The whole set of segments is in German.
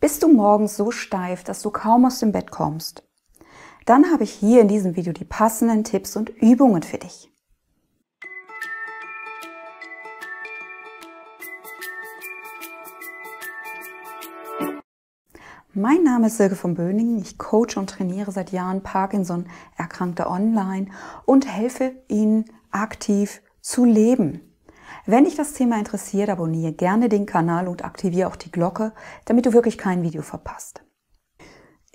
Bist du morgens so steif, dass du kaum aus dem Bett kommst? Dann habe ich hier in diesem Video die passenden Tipps und Übungen für dich. Mein Name ist Silke von Böningen. Ich coache und trainiere seit Jahren Parkinson-Erkrankte online und helfe ihnen aktiv zu leben. Wenn dich das Thema interessiert, abonniere gerne den Kanal und aktiviere auch die Glocke, damit du wirklich kein Video verpasst.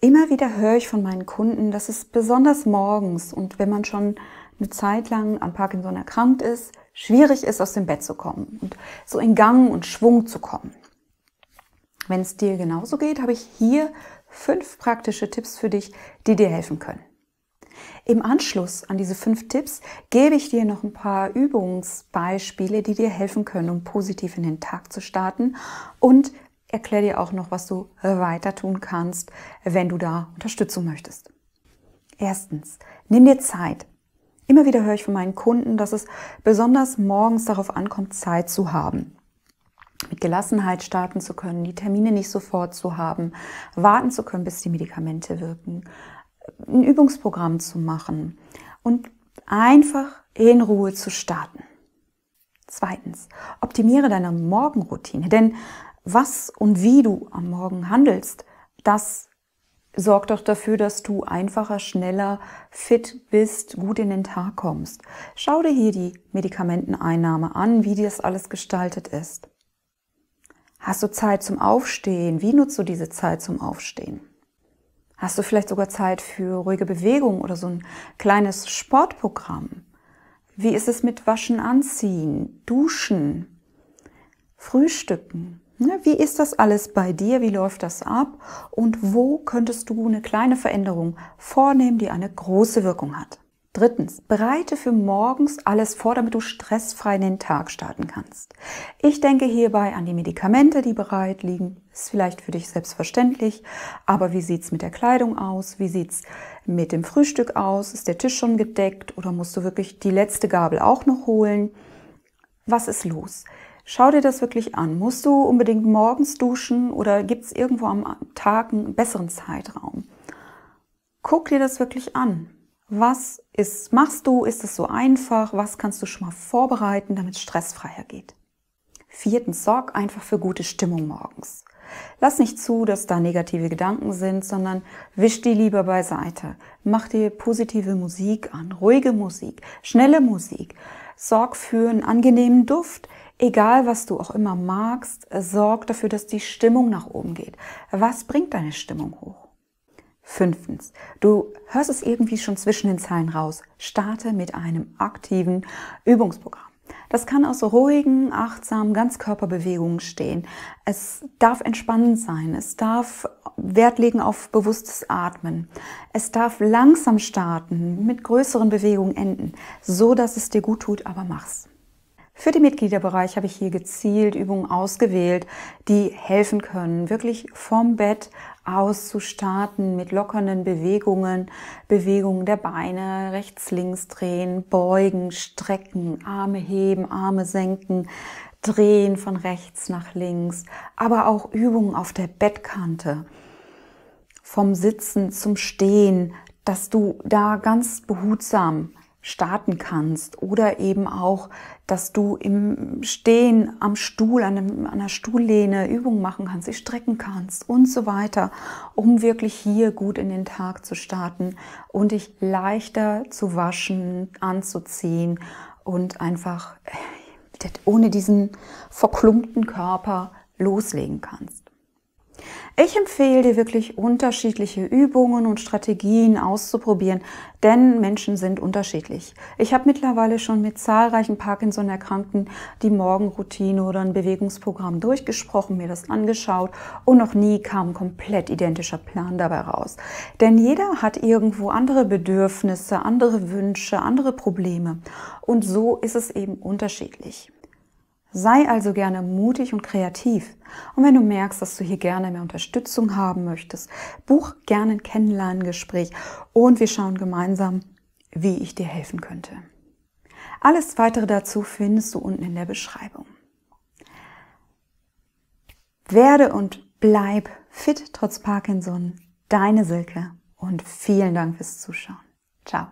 Immer wieder höre ich von meinen Kunden, dass es besonders morgens und wenn man schon eine Zeit lang an Parkinson erkrankt ist, schwierig ist, aus dem Bett zu kommen und so in Gang und Schwung zu kommen. Wenn es dir genauso geht, habe ich hier fünf praktische Tipps für dich, die dir helfen können. Im Anschluss an diese fünf Tipps gebe ich dir noch ein paar Übungsbeispiele, die dir helfen können, um positiv in den Tag zu starten und erkläre dir auch noch, was du weiter tun kannst, wenn du da Unterstützung möchtest. Erstens, nimm dir Zeit. Immer wieder höre ich von meinen Kunden, dass es besonders morgens darauf ankommt, Zeit zu haben mit Gelassenheit starten zu können, die Termine nicht sofort zu haben, warten zu können, bis die Medikamente wirken, ein Übungsprogramm zu machen und einfach in Ruhe zu starten. Zweitens, optimiere deine Morgenroutine, denn was und wie du am Morgen handelst, das sorgt doch dafür, dass du einfacher, schneller, fit bist, gut in den Tag kommst. Schau dir hier die Medikamenteneinnahme an, wie dir das alles gestaltet ist. Hast du Zeit zum Aufstehen? Wie nutzt du diese Zeit zum Aufstehen? Hast du vielleicht sogar Zeit für ruhige Bewegung oder so ein kleines Sportprogramm? Wie ist es mit Waschen, Anziehen, Duschen, Frühstücken? Ne, wie ist das alles bei dir? Wie läuft das ab? Und wo könntest du eine kleine Veränderung vornehmen, die eine große Wirkung hat? Drittens, bereite für morgens alles vor, damit du stressfrei in den Tag starten kannst. Ich denke hierbei an die Medikamente, die bereit liegen. Ist vielleicht für dich selbstverständlich, aber wie sieht's mit der Kleidung aus? Wie sieht's mit dem Frühstück aus? Ist der Tisch schon gedeckt oder musst du wirklich die letzte Gabel auch noch holen? Was ist los? Schau dir das wirklich an. Musst du unbedingt morgens duschen oder gibt's irgendwo am Tag einen besseren Zeitraum? Guck dir das wirklich an. Was ist, machst du? Ist es so einfach? Was kannst du schon mal vorbereiten, damit es stressfreier geht? Viertens, sorg einfach für gute Stimmung morgens. Lass nicht zu, dass da negative Gedanken sind, sondern wisch die lieber beiseite. Mach dir positive Musik an, ruhige Musik, schnelle Musik. Sorg für einen angenehmen Duft. Egal, was du auch immer magst, sorg dafür, dass die Stimmung nach oben geht. Was bringt deine Stimmung hoch? Fünftens, du hörst es irgendwie schon zwischen den Zeilen raus. Starte mit einem aktiven Übungsprogramm. Das kann aus ruhigen, achtsamen Ganzkörperbewegungen stehen. Es darf entspannend sein. Es darf Wert legen auf bewusstes Atmen. Es darf langsam starten, mit größeren Bewegungen enden, so dass es dir gut tut, aber mach's. Für den Mitgliederbereich habe ich hier gezielt Übungen ausgewählt, die helfen können, wirklich vom Bett auszustarten mit lockernden Bewegungen, Bewegungen der Beine, rechts, links drehen, beugen, strecken, Arme heben, Arme senken, drehen von rechts nach links, aber auch Übungen auf der Bettkante, vom Sitzen zum Stehen, dass du da ganz behutsam starten kannst oder eben auch, dass du im Stehen am Stuhl, an, einem, an einer Stuhllehne Übungen machen kannst, dich strecken kannst und so weiter, um wirklich hier gut in den Tag zu starten und dich leichter zu waschen, anzuziehen und einfach äh, ohne diesen verklumpten Körper loslegen kannst. Ich empfehle dir wirklich unterschiedliche Übungen und Strategien auszuprobieren, denn Menschen sind unterschiedlich. Ich habe mittlerweile schon mit zahlreichen Parkinson-Erkrankten die Morgenroutine oder ein Bewegungsprogramm durchgesprochen, mir das angeschaut und noch nie kam ein komplett identischer Plan dabei raus. Denn jeder hat irgendwo andere Bedürfnisse, andere Wünsche, andere Probleme und so ist es eben unterschiedlich. Sei also gerne mutig und kreativ. Und wenn du merkst, dass du hier gerne mehr Unterstützung haben möchtest, buch gerne ein Kennenlerngespräch und wir schauen gemeinsam, wie ich dir helfen könnte. Alles weitere dazu findest du unten in der Beschreibung. Werde und bleib fit trotz Parkinson. Deine Silke und vielen Dank fürs Zuschauen. Ciao.